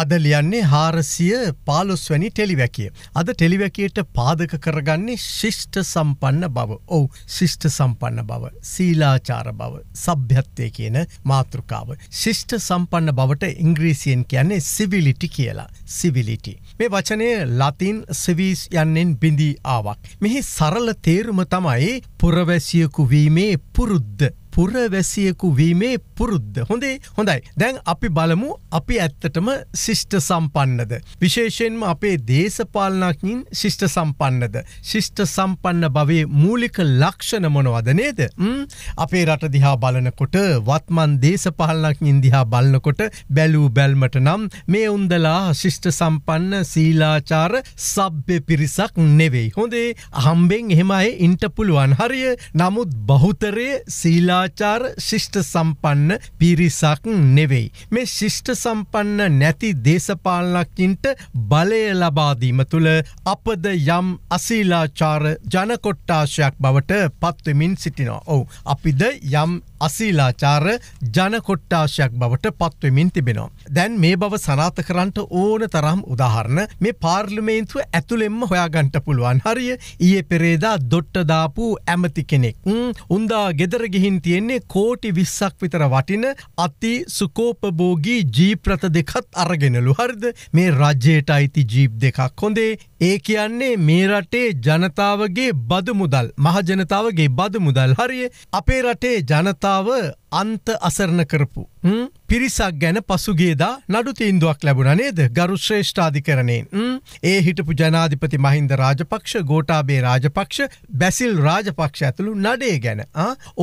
අද ලියන්නේ හාරසිය පාලොස්වැනි ටෙලිවැකිය. අද ටෙලිවැකයට පාදක කරගන්නේ ශිෂ්ට සම්පන්න බව ඔවු ශිෂ්ට සම්පන්න බව සීලාචාර බව සභ්‍යත්වය කියන මාතෘකාව. ශිෂ්ට සම්පන්න බවට ඉංග්‍රීසියෙන් කියන්නේ සිවිලිටි කියලා සිවිලිටි. මේ වචනය ලතින් සිවීස් යන්නෙන් බිඳී ආවක්. මෙහි සරල තේරුම තමයි පුරවැසියකු වීමේ පුරුද්ධ පුරවැසියකු වීමේ පුරුද්ධ හොඳේ හොඳයි දැන් අපි බලමු අපි ඇත්තටම ශිෂ්ට සම්පන්නද. විශේෂයෙන්ම අපේ දේශපාලනඥින් ශිෂ්ට සම්පන්නද. ශිෂ්ට සම්පන්න භවේ මූලික ලක්ෂණ මොනවද නේද. අපේ රට දිහා බලනකොට වත්මන් දේශපාලනඥින් දිහා බලනකොට බැලූ බැල්මට නම් මේ උන්දලා ශිෂ්ට සම්පන්න සීලාචාර සබ්‍ය පිරිසක් නෙවෙයි. හොඳේ හම්බෙන් එහෙමයි ඉන්ට පුළුවන් හරිය නමුත් බහුතරය සීලා සදාචාර ශිෂ්ට සම්පන්න පිරිසක් නෙවෙයි. මේ ශිෂ්ට සම්පන්න නැති දේශපාලනක්කින්ට බලය ලබාදීම තුළ අපද යම් අසීලාචාර ජනකොට්ටාශයක් බවට පත්වමින් සිටිනවා. ඔවු අපිද යම් අසීලාචාර ජනකොට්ටාශයක් බවට පත්වමින් තිබෙනවා. දැන් මේ බව සනාත කරන්ට ඕන තරම් උදාහරණ මේ පාර්ලිමේන්තුව ඇතුළෙම්ම හොයාගන්ට පුළුවන් හරිය ඒ පෙරේදා දොට්ටදාපු ඇමති කෙනෙක්. උන්දා ගෙදරගිහින් තියෙන්නේ කෝටි විස්සක් විතර වටින අති සුකෝපබෝගී ජීප්‍රත දෙකත් අරගෙනලු හරිද මේ රජ්‍යයට අයිති ජීප් දෙකක් හොඳේ ඒ කියන්නේ මේ රටේ ජනතාවගේ බදු මුදල් මහජනතාවගේ බදු මුදල් හරිය අපේ රටේ ජනතාව අන්ත අසරණ කරපු. පිරිසක් ගැන පසුගේදා නඩු තීන්දුවක් ලැබුණ නේද ගරු ශ්‍රේෂ්ඨාධිකරණයෙන් ඒ හිටපු ජනාධිපති මහින්ද රාජපක්ෂ ගෝටාබේ රාජපක්ෂ බැසිල් රාජපක්ෂ ඇතුළු නඩේ ගැන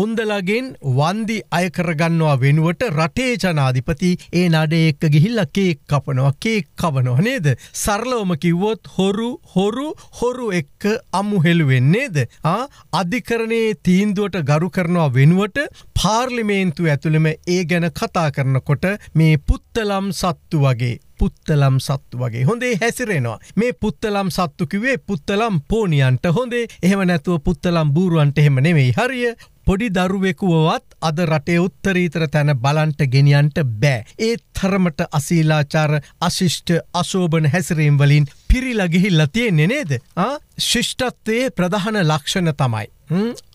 ඔන්දලගෙන් වන්දි අයකරගන්නවා වෙනුවට රටේ ජනාධිපති ඒ නඩේ එක්ක ගිහිල්ල කේක් කපනවා කේක් කවනව නේද සරලවම කිව්වොත් හොරු හොරු හොරු එක්ක අමු හෙළුවෙන්නේද අධිකරණයේ තීන්දුවට ගරු කරනවා වෙනුවට පාර්ලිමේ සේන්තු ඇතුළම ඒ ගැන කතා කරනකොට මේ පුත්තලම් සත්තු වගේ පුත්තලම් සත්තු වගේ හොඳේ හැසිරෙනවා මේ පුත්තලම් සත්තුකිවේ පුත්තලම් පෝනියන්ට හොඳේ එහෙම නැතුව පුත්තලම් බූරුවන්ට එහෙම නෙමෙයි හරිය පොඩි දරුවෙකුවවත් අද රටේ උත්තරීතර තැන බලන්ට ගෙනියන්ට බෑ. ඒ තරමට අසීලාචාර අශිෂ්ට අශෝභන හැසිරීම් වලින් පිරිලගිහිල්ල තියෙන්නේ නේද? ශිෂ්ටත්වයේ ප්‍රධාන ලක්ෂණ තමයි.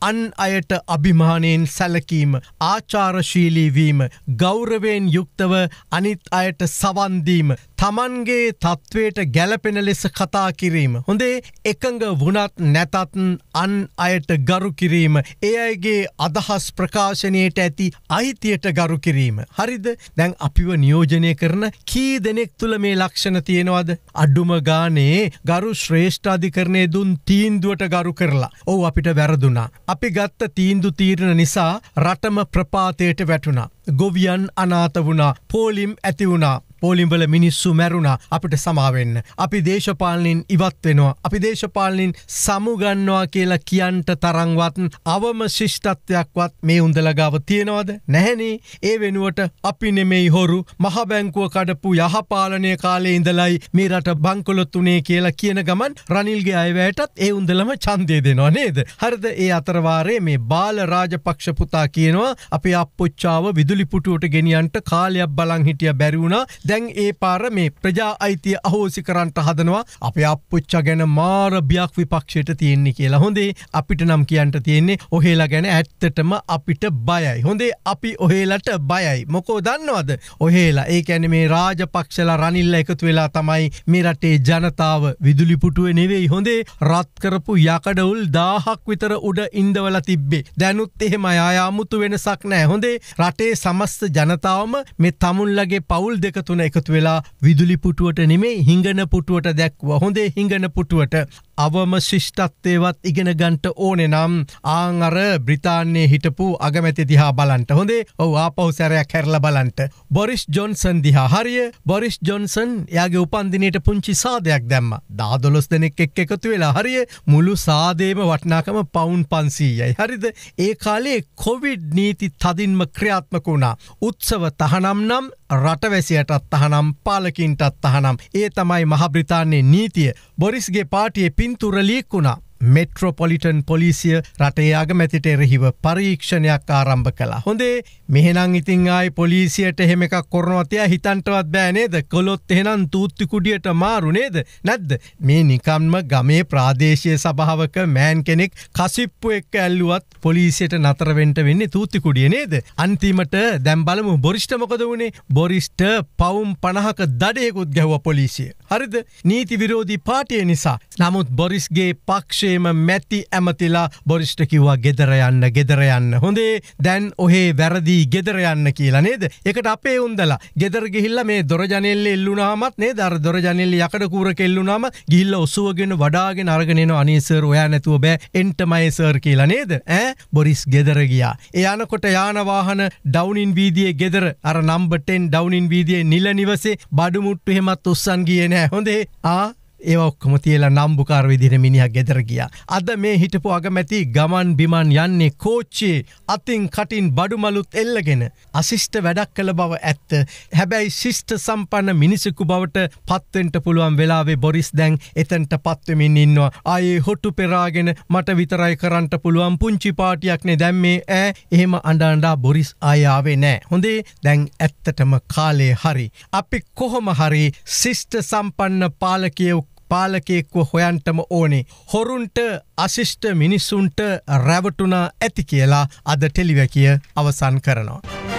අන් අයට අභිමානයෙන් සැලකීම ආචාරශීලීවීම ගෞරවයෙන් යුක්තව අනිත් අයට සවන්දීම තමන්ගේ තත්ත්වයට ගැලපෙන ලෙස කතා කිරීම. හොඳේ එකඟ වුණත් නැතත්න් අන් අයට ගරු කිරීම. ඒ අයගේ අදහස් ප්‍රකාශනයට ඇති අයිතියට ගරු කිරීම. හරිද දැන් අපිව නියෝජනය කරන කී දෙනෙක් තුළ මේ ලක්ෂණ තියෙනවද. අඩුම ගානේ ගරු ශ්‍රේෂ්ඨාධිකරණය දුන් තීන්දුවට ගරු කරලා. ඕ අපිට වැරදුනා. අපි ගත්ත තීන්දු තීරණ නිසා රටම ප්‍රපාතයට වැටුණා. ගොවියන් අනාත වුණා පෝලිම් ඇති වුණා පෝලිම්වල මිනිස්සු මැරුණා අපිට සමාවෙන්න. අපි දේශපාලනින් ඉවත්වෙනවා. අපි දේශපාලනින් සමුගන්නවා කියලා කියන්ට තරංවත් අවම ශිෂ්ටත්වයක්වත් මේ උන්දලගාව තියෙනවද නැහැනේ ඒ වෙනුවට අපි නෙමෙයි හොරු මහබැංකුව කඩපු යහපාලනය කාලේ ඉඳලයි මේ රට බංකොලොත්තුනේ කියලා කියන ගමන් රනිල්ගේ අයවැයටත් ඒ උන්දලම චන්දය දෙනවා නේද. හරද ඒ අතරවාරේ මේ බාල රාජපක්ෂ පුතා කියනවා අපේ අපපොච්චාව විදුලිපුටුවට ගෙනියන්ට කාලයක් බලං හිටිය බැරිවුණා දැ දැන් ඒ පාර මේ ප්‍රජා අයිතිය අහෝසි කරන්ට හදනවා අප අපපුච්චා ගැන මාරභ්‍යයක් විපක්ෂයට තියෙන්නේ කියලා හොඳේ අපිට නම් කියන්ට තියෙන්නේ ඔහේලා ගැන ඇත්තටම අපිට බයයි. හොඳේ අපි ඔහේලට බයයි. මොකෝ දන්නවද ඔහේලා ඒ ඇන මේ රාජපක්ෂලා රනිල්ල එකතු වෙලා තමයි මේ රටේ ජනතාව විදුලිපුටුව නෙවෙයි හොඳේ රත්කරපු යකඩවුල් දාහක් විතර උඩ ඉන්දවල තිබ්බේ. දැනුත් එහෙම අයාමුතු වෙනසක් නෑ හොඳේ රටේ සමස්ත ජනතාවම මේ තමුල්ලගේ පවුල් දෙකතුන තුන එකතු වෙලා විදුලි පුටුවට නෙමේ හිංගන පුටුවට දැක්ව හොඳේ හිංගන පුටුවට අවම ශිෂ්ටත්වයවත් ඉගෙන ගන්ට ඕනෙ නම් ආං අර බ්‍රතාන්නේ හිටපු අගමැති දිහා බලන්ට හොඳේ ඔව ආපහු සැරයක් හැරල බලන්ට බොරිස් ජොන්සන් දිහා හරිය බොරිස් ජොන්සන් යාගේ උපන්දිනයට පුංචි සාදයක් දැම්ම දාදොලොස් දෙනෙක් එක් එකතු වෙලා හරිය මුළු සාදේම වටනාකම පවුන් පන්සීයයි හරිද ඒ කාලේ කොවිඩ් නීති තදින්ම ක්‍රියාත්මක වුණා උත්සව තහනම් නම් රටවැසියටත් තහනම් පාලකින්ටත් තහනම් ඒ තමයි මහබ්‍රිතාන්නේ නීතිය බොරිස්ගේ පාටියේ පින්තුර ලීක්කුණා මෙට්‍රොපොලිටන් පොලිසිය රටයාග මැතිට එරෙහිව පරීක්ෂණයක් ආරම්භ කලා. හොඳේ මෙහෙනං ඉතිං ආයි පොලිසියට එහෙමක් කොරනවතය හිතන්ටවත් බෑනේද කොළොත් එහෙනම් තූත්තිකුඩියට මාරුනේද නැද්ද මේ නිකම්ම ගමේ ප්‍රාදේශය සභාවක මෑන් කෙනෙක් කසිප්පු එක් ඇල්ලුවත් පොලිසියට නතරවෙන්ට වෙන්නේ තූත්තිකුඩිය නේද. අන්තිමට දැම්බලමු බොරිෂ්ටමකද වුණේ බොරිෂ්ට පවුම් පණහක දඩයෙකුත් ගැව්ව පොලිසිය. හරිද නීති විරෝධී පාටය නිසා නමුත් බොරිස්ගේ පක්ෂ විශේෂයම මැති ඇමතිලා බොරිෂ්ටකිව්වා ගෙදරයන්න ගෙදරයන්න හොඳේ දැන් ඔහේ වැරදිී ගෙදරයන්න කියලා නේද එකට අපේ උන්දලා ගෙදර ගිහිල්ල මේ දොරජනෙල්ල එල්ලුනාමත් නේ දර දොරජනෙල්ල යකට කූර කෙල්ලුනාම ගිල්ල ඔසුවගෙන වඩාගෙන අරගෙනෙන අනිසර් ඔයා නැතුව බෑ එන්ටමයිසර් කියලා නේද ඇ බොරිස් ගෙදරගියා එයනකොට යානවාහන ඩවනින් වීදිය ගෙදර අර නම්බටෙන් ඩවනින් වීදිය නිල නිවසේ බඩුමුට්ටු හෙමත් උස්සන් ගියනෑ හොඳේ ආ ඒ ඔක්කොම තියලා නම්බුකාර විදිර මිනිහ ගෙදර ගිය. අද මේ හිටපු අගමැති ගමන් බිමන් යන්නේ කෝච්චේ අතින් කටින් බඩුමලුත් එල්ලගෙන. අසිිෂ්ට වැඩක් කළ බව ඇත්ත. හැබැයි ශිෂ්ට සම්පන්න මිනිසකු බවට පත්වෙන්ට පුළුවන් වෙලාවේ බොරිස් දැන් එතන්ට පත්වමින් ඉන්නවා. අයේ හොට්ටු පෙරාගෙන මට විතරයි කරන්ට පුළුවන් පුංචි පාටියක්නෙ දැම්මේ ඇ එහෙම අඩාන්ඩා බොරිස් අයාවේ නෑ. හොඳේ දැන් ඇත්තටම කාලේ හරි. අපි කොහොම හරි ශිෂ්ට සම්පන්න පාලකයව් පාලකයෙක්ව හොයන්ටම ඕනේ. හොරුන්ට අශිෂ්ට මිනිස්සුන්ට රැවටුනා ඇති කියලා අද ටෙලිවැකිය අවසන් කරනවා.